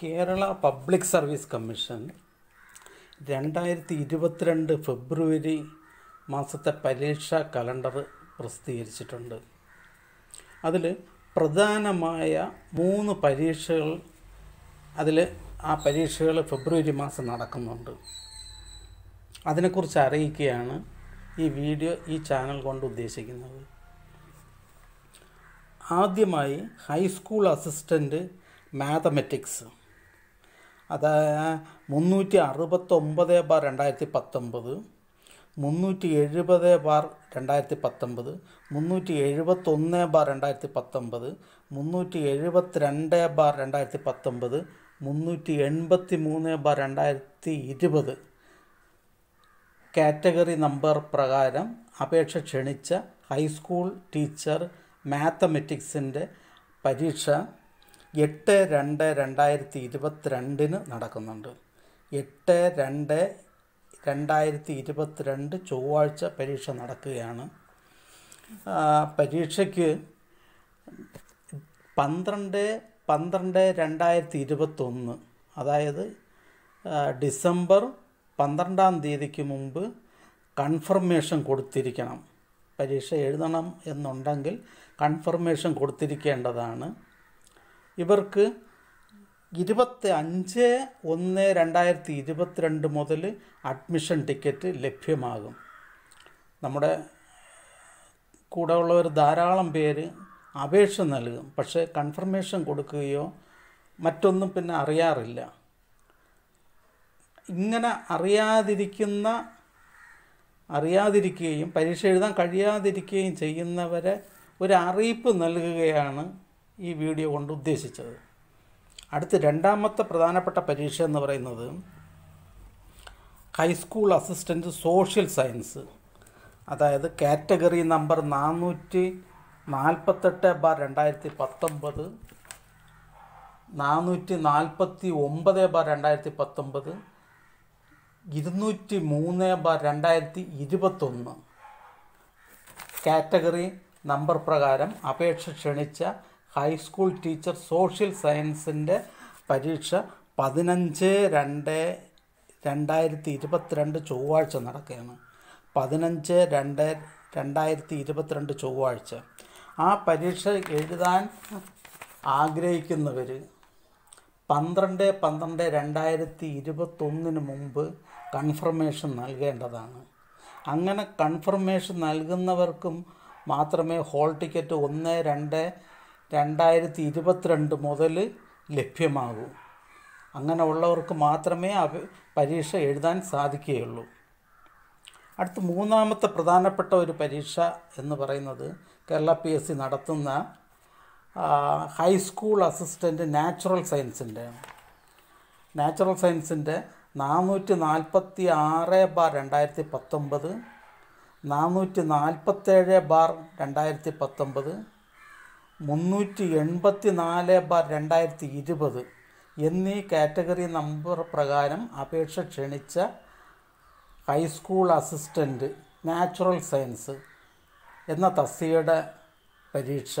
Kerala public service commission രണ്ടായിരത്തി ഇരുപത്തിരണ്ട് ഫെബ്രുവരി മാസത്തെ പരീക്ഷാ കലണ്ടർ പ്രസിദ്ധീകരിച്ചിട്ടുണ്ട് അതിൽ പ്രധാനമായ മൂന്ന് പരീക്ഷകൾ അതിൽ ആ പരീക്ഷകൾ ഫെബ്രുവരി മാസം നടക്കുന്നുണ്ട് അതിനെക്കുറിച്ച് അറിയിക്കുകയാണ് ഈ വീഡിയോ ഈ ചാനൽ കൊണ്ട് ഉദ്ദേശിക്കുന്നത് ആദ്യമായി ഹൈസ്കൂൾ അസിസ്റ്റൻറ്റ് മാത്തമെറ്റിക്സ് അത് മുന്നൂറ്റി അറുപത്തൊമ്പത് ബാർ രണ്ടായിരത്തി പത്തൊമ്പത് മുന്നൂറ്റി എഴുപത് ബാർ രണ്ടായിരത്തി പത്തൊമ്പത് മുന്നൂറ്റി എഴുപത്തൊന്ന് ബാർ രണ്ടായിരത്തി പത്തൊമ്പത് മുന്നൂറ്റി എഴുപത്തിരണ്ട് ബാർ രണ്ടായിരത്തി പത്തൊമ്പത് മുന്നൂറ്റി എൺപത്തി മൂന്ന് ബാർ രണ്ടായിരത്തി ഇരുപത് കാറ്റഗറി നമ്പർ പ്രകാരം അപേക്ഷ ക്ഷണിച്ച ഹൈസ്കൂൾ ടീച്ചർ മാത്തമെറ്റിക്സിൻ്റെ പരീക്ഷ എട്ട് രണ്ട് രണ്ടായിരത്തി ഇരുപത്തിരണ്ടിന് നടക്കുന്നുണ്ട് എട്ട് രണ്ട് രണ്ടായിരത്തി ഇരുപത്തിരണ്ട് ചൊവ്വാഴ്ച പരീക്ഷ നടക്കുകയാണ് പരീക്ഷയ്ക്ക് പന്ത്രണ്ട് പന്ത്രണ്ട് രണ്ടായിരത്തി ഇരുപത്തൊന്ന് അതായത് ഡിസംബർ പന്ത്രണ്ടാം തീയതിക്ക് മുമ്പ് കൺഫർമേഷൻ കൊടുത്തിരിക്കണം പരീക്ഷ എഴുതണം എന്നുണ്ടെങ്കിൽ കൺഫർമേഷൻ കൊടുത്തിരിക്കേണ്ടതാണ് ഇവർക്ക് ഇരുപത്തി അഞ്ച് ഒന്ന് രണ്ടായിരത്തി ഇരുപത്തിരണ്ട് മുതൽ അഡ്മിഷൻ ടിക്കറ്റ് ലഭ്യമാകും നമ്മുടെ കൂടെ ഉള്ളവർ ധാരാളം പേര് അപേക്ഷ നൽകും പക്ഷേ കൺഫർമേഷൻ കൊടുക്കുകയോ മറ്റൊന്നും പിന്നെ അറിയാറില്ല ഇങ്ങനെ അറിയാതിരിക്കുന്ന അറിയാതിരിക്കുകയും പരീക്ഷ എഴുതാൻ കഴിയാതിരിക്കുകയും ചെയ്യുന്നവരെ ഒരു അറിയിപ്പ് നൽകുകയാണ് ഈ വീഡിയോ കൊണ്ട് ഉദ്ദേശിച്ചത് അടുത്ത രണ്ടാമത്തെ പ്രധാനപ്പെട്ട പരീക്ഷ എന്ന് പറയുന്നത് ഹൈസ്കൂൾ അസിസ്റ്റൻറ്റ് സോഷ്യൽ സയൻസ് അതായത് കാറ്റഗറി നമ്പർ നാനൂറ്റി നാൽപ്പത്തെട്ട് ബാർ രണ്ടായിരത്തി പത്തൊമ്പത് നാനൂറ്റി നാൽപ്പത്തി ഒമ്പത് ബാർ രണ്ടായിരത്തി പത്തൊമ്പത് ഇരുന്നൂറ്റി മൂന്ന് ബാർ രണ്ടായിരത്തി ഇരുപത്തൊന്ന് കാറ്റഗറി നമ്പർ പ്രകാരം അപേക്ഷ ക്ഷണിച്ച ഹൈസ്കൂൾ ടീച്ചർ സോഷ്യൽ സയൻസിൻ്റെ പരീക്ഷ പതിനഞ്ച് രണ്ട് രണ്ടായിരത്തി ഇരുപത്തിരണ്ട് ചൊവ്വാഴ്ച നടക്കുകയാണ് പതിനഞ്ച് രണ്ട് രണ്ടായിരത്തി ഇരുപത്തിരണ്ട് ചൊവ്വാഴ്ച ആ പരീക്ഷ എഴുതാൻ ആഗ്രഹിക്കുന്നവർ പന്ത്രണ്ട് പന്ത്രണ്ട് രണ്ടായിരത്തി ഇരുപത്തൊന്നിന് മുമ്പ് കൺഫർമേഷൻ നൽകേണ്ടതാണ് അങ്ങനെ കൺഫർമേഷൻ നൽകുന്നവർക്കും മാത്രമേ ഹോൾ ടിക്കറ്റ് ഒന്ന് രണ്ട് രണ്ടായിരത്തി ഇരുപത്തിരണ്ട് മുതൽ ലഭ്യമാകൂ അങ്ങനെ ഉള്ളവർക്ക് മാത്രമേ പരീക്ഷ എഴുതാൻ സാധിക്കുകയുള്ളൂ അടുത്ത മൂന്നാമത്തെ പ്രധാനപ്പെട്ട ഒരു പരീക്ഷ എന്ന് പറയുന്നത് കേരള പി എസ് സി നടത്തുന്ന ഹൈസ്കൂൾ അസിസ്റ്റൻ്റ് നാച്ചുറൽ സയൻസിൻ്റെ നാച്ചുറൽ സയൻസിൻ്റെ നാനൂറ്റി നാൽപ്പത്തി ആറ് ബാർ രണ്ടായിരത്തി പത്തൊമ്പത് നാനൂറ്റി നാൽപ്പത്തേഴ് ബാർ രണ്ടായിരത്തി പത്തൊമ്പത് മുന്നൂറ്റി എൺപത്തി നാല് ബാർ രണ്ടായിരത്തി ഇരുപത് എന്നീ കാറ്റഗറി നമ്പർ പ്രകാരം അപേക്ഷ ക്ഷണിച്ച ഹൈസ്കൂൾ അസിസ്റ്റൻറ്റ് നാച്ചുറൽ സയൻസ് എന്ന തസ്തികയുടെ പരീക്ഷ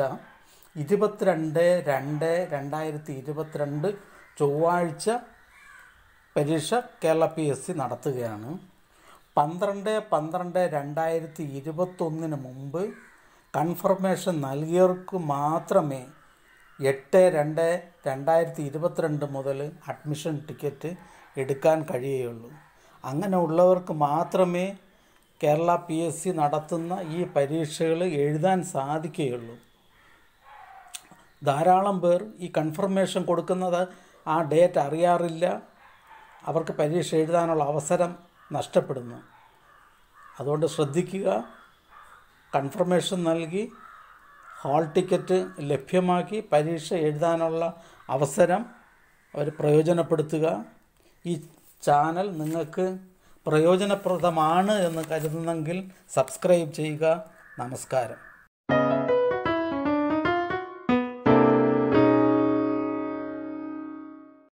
ഇരുപത്തിരണ്ട് രണ്ട് രണ്ടായിരത്തി ഇരുപത്തിരണ്ട് ചൊവ്വാഴ്ച പരീക്ഷ കേരള പി എസ് സി നടത്തുകയാണ് പന്ത്രണ്ട് പന്ത്രണ്ട് രണ്ടായിരത്തി ഇരുപത്തൊന്നിന് മുമ്പ് കൺഫർമേഷൻ നൽകിയവർക്ക് മാത്രമേ എട്ട് രണ്ട് രണ്ടായിരത്തി ഇരുപത്തിരണ്ട് മുതൽ അഡ്മിഷൻ ടിക്കറ്റ് എടുക്കാൻ കഴിയുകയുള്ളൂ അങ്ങനെ ഉള്ളവർക്ക് മാത്രമേ കേരള പി എസ് സി നടത്തുന്ന ഈ പരീക്ഷകൾ എഴുതാൻ സാധിക്കുകയുള്ളൂ ധാരാളം പേർ ഈ കൺഫർമേഷൻ കൊടുക്കുന്നത് ആ ഡേറ്റ് അറിയാറില്ല അവർക്ക് പരീക്ഷ എഴുതാനുള്ള അവസരം നഷ്ടപ്പെടുന്നു അതുകൊണ്ട് ശ്രദ്ധിക്കുക കൺഫർമേഷൻ നൽകി ഹാൾ ടിക്കറ്റ് ലഭ്യമാക്കി പരീക്ഷ എഴുതാനുള്ള അവസരം അവർ പ്രയോജനപ്പെടുത്തുക ഈ ചാനൽ നിങ്ങൾക്ക് പ്രയോജനപ്രദമാണ് എന്ന് കരുതുന്നെങ്കിൽ സബ്സ്ക്രൈബ് ചെയ്യുക നമസ്കാരം